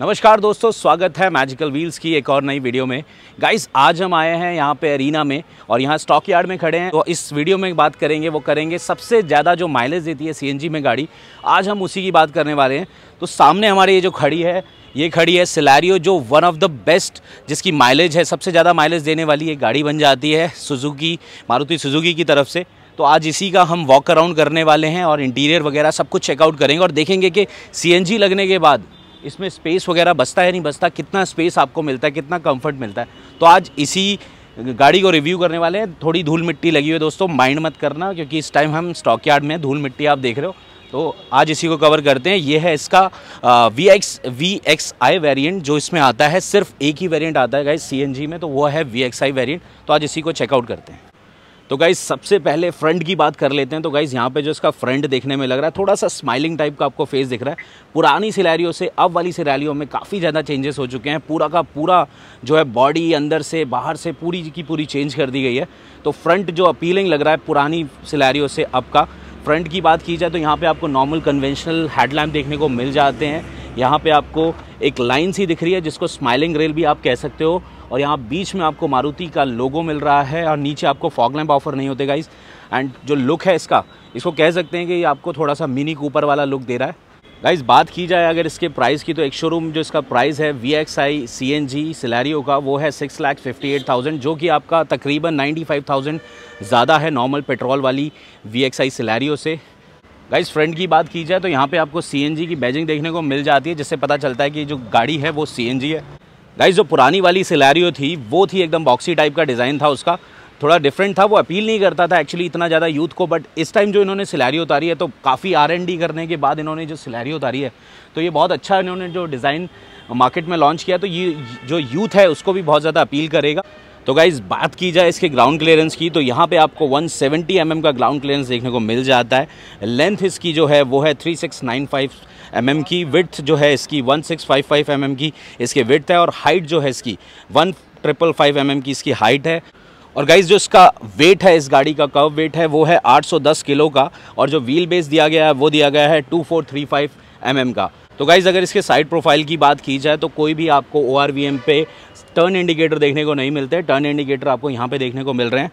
नमस्कार दोस्तों स्वागत है मैजिकल व्हील्स की एक और नई वीडियो में गाइस आज हम आए हैं यहाँ पे अरीना में और यहाँ स्टॉक यार्ड में खड़े हैं तो इस वीडियो में बात करेंगे वो करेंगे सबसे ज़्यादा जो माइलेज देती है सीएनजी में गाड़ी आज हम उसी की बात करने वाले हैं तो सामने हमारे ये जो खड़ी है ये खड़ी है सिलैरियो जो वन ऑफ द बेस्ट जिसकी माइलेज है सबसे ज़्यादा माइलेज देने वाली एक गाड़ी बन जाती है सुजुकी मारुति सुजुकी की तरफ से तो आज इसी का हम वॉक अराउंड करने वाले हैं और इंटीरियर वगैरह सब कुछ चेकआउट करेंगे और देखेंगे कि सीएनजी लगने के बाद इसमें स्पेस वगैरह बसता है नहीं बसता कितना स्पेस आपको मिलता है कितना कंफर्ट मिलता है तो आज इसी गाड़ी को रिव्यू करने वाले हैं थोड़ी धूल मिट्टी लगी हुई है दोस्तों माइंड मत करना क्योंकि इस टाइम हम स्टॉक यार्ड में धूल मिट्टी आप देख रहे हो तो आज इसी को कवर करते हैं ये है इसका V X V X I variant जो इसमें आता है सिर्फ एक ही वेरियंट आता है गाइस सी में तो वो है वी एक्स आई वेरियंट तो आज इसी को चेकआउट करते हैं तो गाइज़ सबसे पहले फ्रंट की बात कर लेते हैं तो गाइज़ यहाँ पे जो इसका फ्रंट देखने में लग रहा है थोड़ा सा स्माइलिंग टाइप का आपको फेस दिख रहा है पुरानी सिलैरियों से अब वाली सिलैरियों में काफ़ी ज़्यादा चेंजेस हो चुके हैं पूरा का पूरा जो है बॉडी अंदर से बाहर से पूरी की पूरी चेंज कर दी गई है तो फ्रंट जो अपीलिंग लग रहा है पुरानी सिलैरियों से अब का फ्रंट की बात की जाए तो यहाँ पर आपको नॉर्मल कन्वेंशनल हेडलैम्प देखने को मिल जाते हैं यहाँ पर आपको एक लाइन सी दिख रही है जिसको स्माइलिंग रेल भी आप कह सकते हो और यहाँ बीच में आपको मारुति का लोगो मिल रहा है और नीचे आपको फॉग लैम्प ऑफर नहीं होते गाइज़ एंड जो लुक है इसका इसको कह सकते हैं कि आपको थोड़ा सा मिनी कूपर वाला लुक दे रहा है गाइज़ बात की जाए अगर इसके प्राइस की तो एक शोरूम जो इसका प्राइस है V X I C N G Celerio का वो है six lakh fifty eight thousand जो कि आपका तकरीबन नाइन्टी फाइव थाउजेंड ज़्यादा है नॉर्मल पेट्रोल वाली वी एक्स आई सिलैरियो से गाइज़ फ्रंट की बात की जाए तो यहाँ पे आपको सी एन जी की बैजिंग देखने को मिल जाती है जिससे पता चलता है कि जो गाड़ी है वो सी एन जी है गाइस जो पुरानी वाली सिलैरियो थी वो थी एकदम बॉक्सी टाइप का डिज़ाइन था उसका थोड़ा डिफरेंट था वो अपील नहीं करता था एक्चुअली इतना ज़्यादा यूथ को बट इस टाइम जो इन्होंने सिलैरी उतारी है तो काफ़ी आर एंड डी करने के बाद इन्होंने जो सिलैरी उतारी है तो ये बहुत अच्छा इन्होंने जो डिज़ाइन मार्केट में लॉन्च किया तो ये जो यूथ है उसको भी बहुत ज़्यादा अपील करेगा तो गाइज़ बात की जाए इसके ग्राउंड क्लियरेंस की तो यहाँ पे आपको 170 सेवेंटी mm का ग्राउंड क्लियरेंस देखने को मिल जाता है लेंथ इसकी जो है वो है 3695 एम की विथ जो है इसकी one six five five M की इसकी विथ है और हाइट जो है इसकी वन ट्रिपल फाइव एम की इसकी हाइट है और गाइज जो इसका वेट है इस गाड़ी का कव वेट है वो है 810 किलो का और जो व्हील बेस दिया गया है वो दिया गया है 2435 फोर mm का तो गाइज अगर इसके साइड प्रोफाइल की बात की जाए तो कोई भी आपको ओ पे टर्न इंडिकेटर देखने को नहीं मिलते टर्न इंडिकेटर आपको यहाँ पे देखने को मिल रहे हैं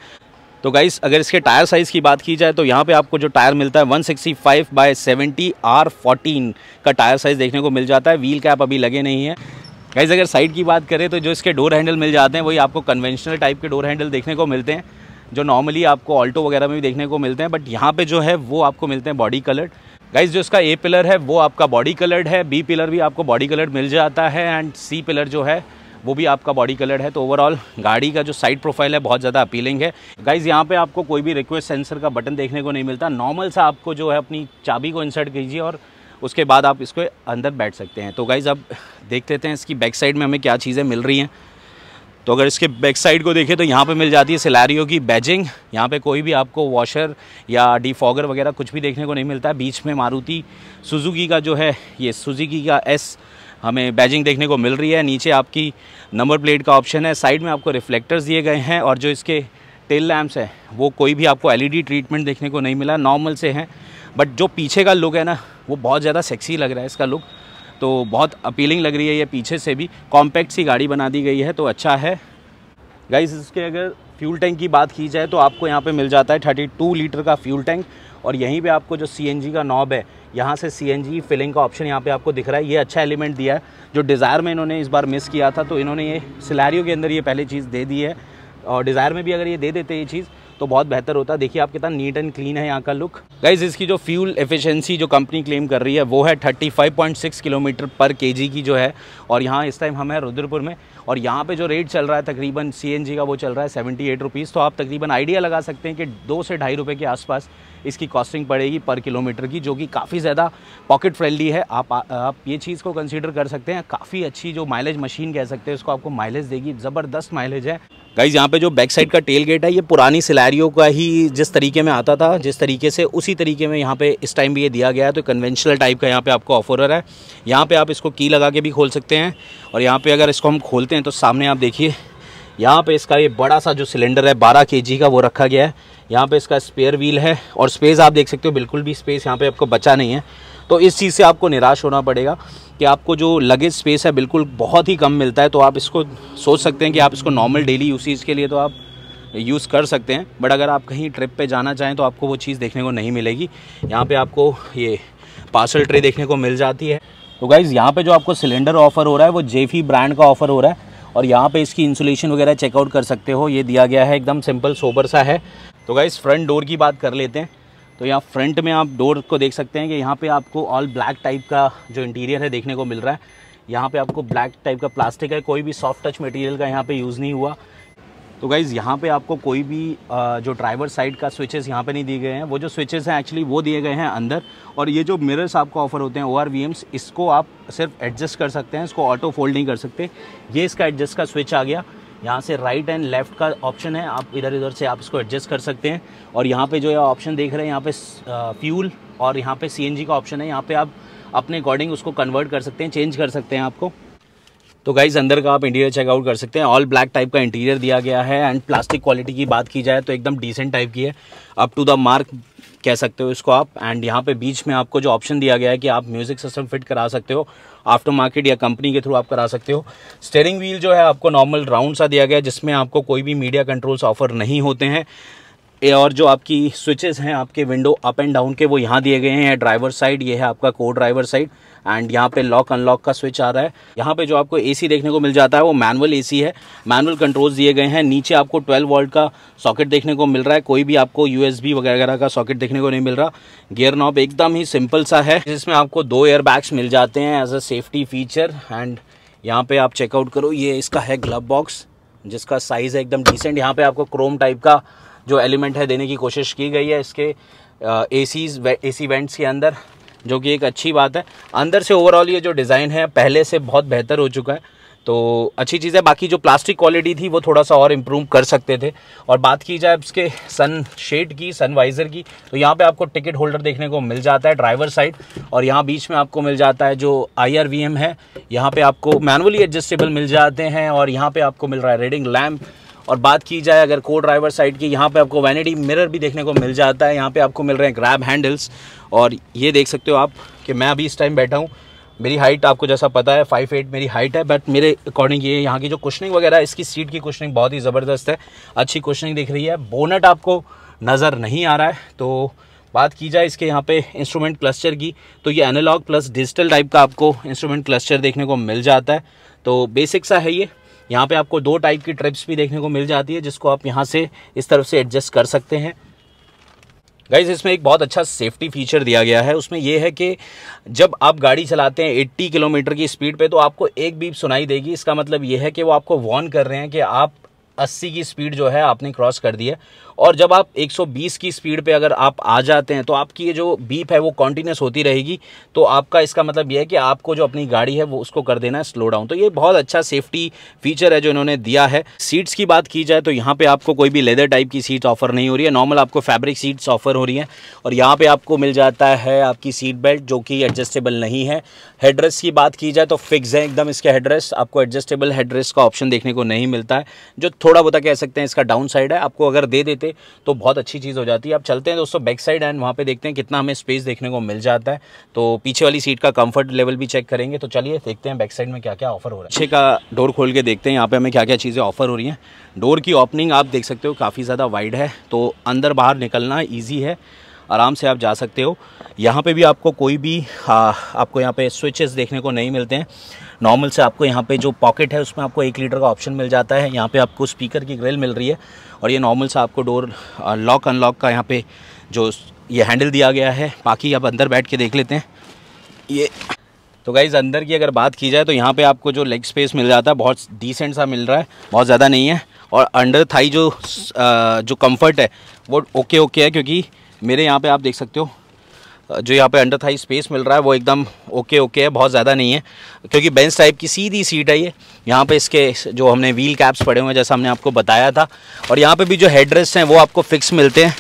तो गाइस अगर इसके टायर साइज़ की बात की जाए तो यहाँ पे आपको जो टायर मिलता है 165 sixty five by seventy R fourteen का टायर साइज़ देखने को मिल जाता है व्हील कैप अभी लगे नहीं है गाइज अगर साइड की बात करें तो जो इसके डोर हैंडल मिल जाते हैं वही आपको कन्वेंशनल टाइप के डोर हैंडल देखने को मिलते हैं जो नॉर्मली आपको ऑल्टो वगैरह में भी देखने को मिलते हैं बट यहाँ पे जो है वो आपको मिलते हैं बॉडी कलर्ड गाइज जो इसका ए पिलर है वो आपका बॉडी कलर्ड है बी पिलर भी आपको बॉडी कलर्ड मिल जाता है एंड सी पिलर जो है वो भी आपका बॉडी कलर है तो ओवरऑल गाड़ी का जो साइड प्रोफाइल है बहुत ज़्यादा अपीलिंग है गाइज यहाँ पे आपको कोई भी रिक्वेस्ट सेंसर का बटन देखने को नहीं मिलता नॉर्मल सा आपको जो है अपनी चाबी को इंसर्ट कीजिए और उसके बाद आप इसको अंदर बैठ सकते हैं तो गाइज़ आप देख लेते हैं इसकी बैक साइड में हमें क्या चीज़ें मिल रही हैं तो अगर इसके बैक साइड को देखें तो यहाँ पे मिल जाती है सिलारियों की बैजिंग यहाँ पे कोई भी आपको वॉशर या डिफॉगर वगैरह कुछ भी देखने को नहीं मिलता है बीच में मारुति सुजुकी का जो है ये सुजुकी का एस हमें बैजिंग देखने को मिल रही है नीचे आपकी नंबर प्लेट का ऑप्शन है साइड में आपको रिफ्लेक्टर्स दिए गए हैं और जो इसके टेल लैम्प्स हैं वो कोई भी आपको एलईडी ट्रीटमेंट देखने को नहीं मिला नॉर्मल से हैं बट जो पीछे का लुक है ना वो बहुत ज़्यादा सेक्सी लग रहा है इसका लुक तो बहुत अपीलिंग लग रही है ये पीछे से भी कॉम्पैक्ट सी गाड़ी बना दी गई है तो अच्छा है गाइज इसके अगर फ्यूल टैंक की बात की जाए तो आपको यहाँ पे मिल जाता है 32 लीटर का फ्यूल टैंक और यहीं पे आपको जो सी का नॉब है यहाँ से सी फिलिंग का ऑप्शन यहाँ पे आपको दिख रहा है ये अच्छा एलिमेंट दिया है जो डिज़ायर में इन्होंने इस बार मिस किया था तो इन्होंने ये सिलारियो के अंदर ये पहले चीज़ दे दी है और डिज़ायर में भी अगर ये दे देते ये चीज़ तो बहुत बेहतर होता देखिए आप कितना नीट एंड क्लीन है यहाँ का लुक गाइज इसकी जो फ्यूल एफिशिएंसी जो कंपनी क्लेम कर रही है वो है 35.6 किलोमीटर पर केजी की जो है और यहाँ इस टाइम हम है रुद्रपुर में और यहाँ पे जो रेट चल रहा है तकरीबन सी का वो चल रहा है सेवेंटी एट तो आप तकरीबन आइडिया लगा सकते हैं कि दो से ढाई रुपये के आसपास इसकी कॉस्टिंग पड़ेगी पर किलोमीटर की जो कि काफ़ी ज़्यादा पॉकेट फ्रेंडली है आप आप ये चीज़ को कंसिडर कर सकते हैं काफ़ी अच्छी जो माइलेज मशीन कह सकते हैं उसको आपको माइलेज देगी ज़बरदस्त माइलेज है गाइज यहाँ पे जो बैक साइड का टेल गेट है ये पुरानी सिलेरियो का ही जिस तरीके में आता था जिस तरीके से उसी तरीके में यहाँ पे इस टाइम भी ये दिया गया है तो कन्वेंशनल टाइप का यहाँ पे आपको ऑफर है यहाँ पे आप इसको की लगा के भी खोल सकते हैं और यहाँ पे अगर इसको हम खोलते हैं तो सामने आप देखिए यहाँ पर इसका ये बड़ा सा जो सिलेंडर है बारह के का वो रखा गया है यहाँ पे इसका स्पेयर व्हील है और स्पेस आप देख सकते हो बिल्कुल भी स्पेस यहाँ पे आपको बचा नहीं है तो इस चीज़ से आपको निराश होना पड़ेगा कि आपको जो लगेज स्पेस है बिल्कुल बहुत ही कम मिलता है तो आप इसको सोच सकते हैं कि आप इसको नॉर्मल डेली यूसीज के लिए तो आप यूज़ कर सकते हैं बट अगर आप कहीं ट्रिप पर जाना चाहें तो आपको वो चीज़ देखने को नहीं मिलेगी यहाँ पर आपको ये पार्सल ट्रे देखने को मिल जाती है तो गाइज़ यहाँ पर जो आपको सिलेंडर ऑफ़र हो रहा है वो जेफी ब्रांड का ऑफ़र हो रहा है और यहाँ पे इसकी इंसुलेशन वगैरह चेकआउट कर सकते हो ये दिया गया है एकदम सिंपल सोबर सा है तो गाइज़ फ्रंट डोर की बात कर लेते हैं तो यहाँ फ्रंट में आप डोर को देख सकते हैं कि यहाँ पे आपको ऑल ब्लैक टाइप का जो इंटीरियर है देखने को मिल रहा है यहाँ पे आपको ब्लैक टाइप का प्लास्टिक है कोई भी सॉफ्ट टच मटेरियल का यहाँ पे यूज़ नहीं हुआ तो गाइज़ यहाँ पे आपको कोई भी जो ड्राइवर साइड का स्विचेस यहाँ पे नहीं दिए गए हैं वो जो स्विचेस हैं एक्चुअली वो दिए गए हैं अंदर और ये जो मिरर्स आपको ऑफर होते हैं ओ आर इसको आप सिर्फ एडजस्ट कर सकते हैं इसको ऑटो फोल्ड नहीं कर सकते ये इसका एडजस्ट का स्विच आ गया यहाँ से राइट एंड लेफ़्ट का ऑप्शन है आप इधर उधर से आप इसको एडजस्ट कर सकते हैं और यहाँ पे जो है ऑप्शन देख रहे हैं यहाँ पे फ्यूल और यहाँ पे सी का ऑप्शन है यहाँ पे आप अपने अकॉर्डिंग उसको कन्वर्ट कर सकते हैं चेंज कर सकते हैं आपको तो गाइज अंदर का आप इंटीरियर चेकआउट कर सकते हैं ऑल ब्लैक टाइप का इंटीरियर दिया गया है एंड प्लास्टिक क्वालिटी की बात की जाए तो एकदम डिसेंट टाइप की है अप टू द मार्क कह सकते हो इसको आप एंड यहाँ पे बीच में आपको जो ऑप्शन दिया गया है कि आप म्यूज़िक सिस्टम फिट करा सकते हो आफ्टर मार्केट या कंपनी के थ्रू आप करा सकते हो स्टेयरिंग व्हील जो है आपको नॉर्मल राउंड सा दिया गया है जिसमें आपको कोई भी मीडिया कंट्रोल्स ऑफर नहीं होते हैं और जो आपकी स्विचेस हैं आपके विंडो अप एंड डाउन के वो यहाँ दिए गए हैं ड्राइवर साइड ये है आपका को ड्राइवर साइड एंड यहाँ पे लॉक अनलॉक का स्विच आ रहा है यहाँ पे जो आपको एसी देखने को मिल जाता है वो मैनुअल एसी है मैनुअल कंट्रोल्स दिए गए हैं नीचे आपको 12 वोल्ट का सॉकेट देखने को मिल रहा है कोई भी आपको यूएसबी वगैरह का सॉकेट देखने को नहीं मिल रहा गियर नॉब एकदम ही सिंपल सा है जिसमें आपको दो एयर मिल जाते हैं as a safety feature and यहाँ पे आप चेकआउट करो ये इसका है ग्लब बॉक्स जिसका साइज़ है एकदम डिसेंट यहाँ पे आपको क्रोम टाइप का जो एलिमेंट है देने की कोशिश की गई है इसके ए सीज ए सी वेंट्स के अंदर जो कि एक अच्छी बात है अंदर से ओवरऑल ये जो डिज़ाइन है पहले से बहुत बेहतर हो चुका है तो अच्छी चीज़ है बाकी जो प्लास्टिक क्वालिटी थी वो थोड़ा सा और इम्प्रूव कर सकते थे और बात की जाए इसके सन शेड की सन वाइज़र की तो यहाँ पे आपको टिकट होल्डर देखने को मिल जाता है ड्राइवर साइड और यहाँ बीच में आपको मिल जाता है जो आई है यहाँ पर आपको मैनुअली एडजस्टेबल मिल जाते हैं और यहाँ पर आपको मिल रहा है रेडिंग लैम्प और बात की जाए अगर को ड्राइवर साइड की यहाँ पे आपको वैनिटी मिरर भी देखने को मिल जाता है यहाँ पे आपको मिल रहे हैं ग्रैब हैंडल्स और ये देख सकते हो आप कि मैं अभी इस टाइम बैठा हूँ मेरी हाइट आपको जैसा पता है फाइव एट मेरी हाइट है बट मेरे अकॉर्डिंग ये यहाँ की जो क्वेश्चनिंग वगैरह इसकी सीट की क्वेश्चनिंग बहुत ही ज़बरदस्त है अच्छी क्वेश्चनिंग दिख रही है बोनट आपको नज़र नहीं आ रहा है तो बात की जाए इसके यहाँ पे इंस्ट्रूमेंट क्लस्टर की तो ये एनालॉग प्लस डिजिटल टाइप का आपको इंस्ट्रूमेंट क्लस्टर देखने को मिल जाता है तो बेसिक सा है ये यहाँ पे आपको दो टाइप की ट्रिप्स भी देखने को मिल जाती है जिसको आप यहाँ से इस तरफ से एडजस्ट कर सकते हैं गाइज इसमें एक बहुत अच्छा सेफ्टी फीचर दिया गया है उसमें यह है कि जब आप गाड़ी चलाते हैं 80 किलोमीटर की स्पीड पे तो आपको एक बीप सुनाई देगी इसका मतलब यह है कि वो आपको वॉर्न कर रहे हैं कि आप अस्सी की स्पीड जो है आपने क्रॉस कर दी है और जब आप 120 की स्पीड पे अगर आप आ जाते हैं तो आपकी ये जो बीप है वो कॉन्टीन्यूस होती रहेगी तो आपका इसका मतलब ये है कि आपको जो अपनी गाड़ी है वो उसको कर देना है स्लो डाउन तो ये बहुत अच्छा सेफ्टी फीचर है जो इन्होंने दिया है सीट्स की बात की जाए तो यहाँ पर आपको कोई भी लेदर टाइप की सीट ऑफर नहीं हो रही है नॉर्मल आपको फैब्रिक सीट्स ऑफर हो रही हैं और यहाँ पर आपको मिल जाता है आपकी सीट बेल्ट जो कि एडजस्टेबल नहीं है हेड्रेस की बात की जाए तो फिक्स है एकदम इसके हेड्रेस आपको एडजस्टेबल हेड्रेस का ऑप्शन देखने को नहीं मिलता है जो थोड़ा बहुत कह सकते हैं इसका डाउन साइड है आपको अगर दे देते तो बहुत अच्छी चीज़ हो जाती है आप चलते हैं दोस्तों बैक साइड एंड वहाँ पे देखते हैं कितना हमें स्पेस देखने को मिल जाता है तो पीछे वाली सीट का कंफर्ट लेवल भी चेक करेंगे तो चलिए देखते हैं बैक साइड में क्या क्या ऑफर हो रहा है पीछे का डोर खोल के देखते हैं यहाँ पर हमें क्या क्या चीज़ें ऑफर हो रही हैं डोर की ओपनिंग आप देख सकते हो काफ़ी ज़्यादा वाइड है तो अंदर बाहर निकलना ईजी है आराम से आप जा सकते हो यहाँ पे भी आपको कोई भी आ, आपको यहाँ पे स्विचेस देखने को नहीं मिलते हैं नॉर्मल से आपको यहाँ पे जो पॉकेट है उसमें आपको एक लीटर का ऑप्शन मिल जाता है यहाँ पे आपको स्पीकर की ग्रिल मिल रही है और ये नॉर्मल से आपको डोर लॉक अनलॉक का यहाँ पे जो ये हैंडल दिया गया है बाकी आप अंदर बैठ के देख लेते हैं ये तो गाइज़ अंदर की अगर बात की जाए तो यहाँ पर आपको जो लेग स्पेस मिल जाता है बहुत डिसेंट सा मिल रहा है बहुत ज़्यादा नहीं है और अंडर थाई जो जो कम्फर्ट है वो ओके ओके है क्योंकि मेरे यहाँ पर आप देख सकते हो जो यहाँ पे अंडर थाई स्पेस मिल रहा है वो एकदम ओके ओके है बहुत ज़्यादा नहीं है क्योंकि बेंच टाइप की सीधी सीट है ये यहाँ पे इसके जो हमने व्हील कैप्स पड़े हुए हैं जैसा हमने आपको बताया था और यहाँ पे भी जो हेड रेस्ट हैं वो आपको फिक्स मिलते हैं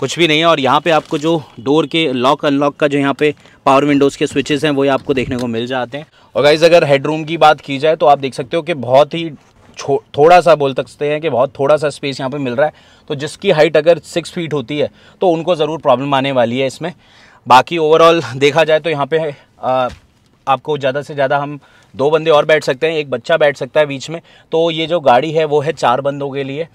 कुछ भी नहीं है और यहाँ पर आपको जो डोर के लॉक अनलॉक का जो यहाँ पे पावर विंडोज़ के स्विचेस हैं वो आपको देखने को मिल जाते हैं और गाइज़ अगर हेडरूम की बात की जाए तो आप देख सकते हो कि बहुत ही थोड़ा सा बोल सकते हैं कि बहुत थोड़ा सा स्पेस यहाँ पे मिल रहा है तो जिसकी हाइट अगर सिक्स फीट होती है तो उनको ज़रूर प्रॉब्लम आने वाली है इसमें बाकी ओवरऑल देखा जाए तो यहाँ पे आ, आपको ज़्यादा से ज़्यादा हम दो बंदे और बैठ सकते हैं एक बच्चा बैठ सकता है बीच में तो ये जो गाड़ी है वो है चार बंदों के लिए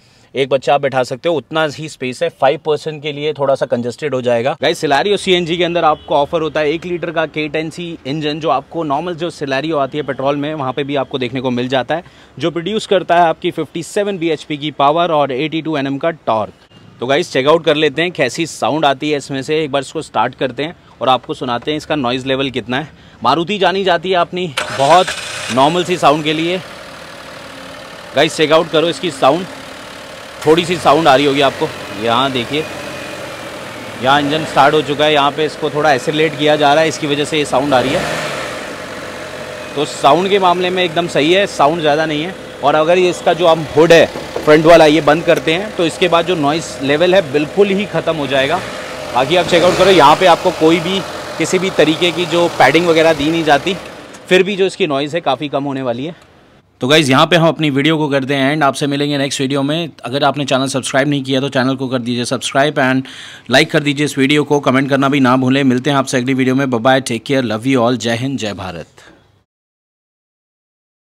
एक बच्चा आप बैठा सकते हो उतना ही स्पेस है फाइव परसेंट के लिए थोड़ा सा कंजेस्टेड हो जाएगा गाइस सिलारियो सीएनजी के अंदर आपको ऑफर होता है एक लीटर का के टेन सी इंजन जो आपको नॉर्मल जो सिलारियो आती है पेट्रोल में वहाँ पे भी आपको देखने को मिल जाता है जो प्रोड्यूस करता है आपकी 57 सेवन की पावर और एटी टू का टॉर्क तो गाइज चेकआउट कर लेते हैं कैसी साउंड आती है इसमें से एक बार इसको स्टार्ट करते हैं और आपको सुनाते हैं इसका नॉइज़ लेवल कितना है मारुति जानी जाती है अपनी बहुत नॉर्मल सी साउंड के लिए गाइज चेकआउट करो इसकी साउंड थोड़ी सी साउंड आ रही होगी आपको यहाँ देखिए यहाँ इंजन स्टार्ट हो चुका है यहाँ पे इसको थोड़ा एसिलेट किया जा रहा है इसकी वजह से ये साउंड आ रही है तो साउंड के मामले में एकदम सही है साउंड ज़्यादा नहीं है और अगर ये इसका जो हम हुड है फ्रंट वाला ये बंद करते हैं तो इसके बाद जो नॉइस लेवल है बिल्कुल ही ख़त्म हो जाएगा बाकी आप चेकआउट करो यहाँ पे आपको कोई भी किसी भी तरीके की जो पैडिंग वगैरह दी नहीं जाती फिर भी जो इसकी नॉइज़ है काफ़ी कम होने वाली है तो गाइज़ यहाँ पे हम अपनी वीडियो को करते हैं एंड आपसे मिलेंगे नेक्स्ट वीडियो में अगर आपने चैनल सब्सक्राइब नहीं किया तो चैनल को कर दीजिए सब्सक्राइब एंड लाइक कर दीजिए इस वीडियो को कमेंट करना भी ना भूलें मिलते हैं आपसे अगली वीडियो में bye take care love you all Jai Hind जय भारत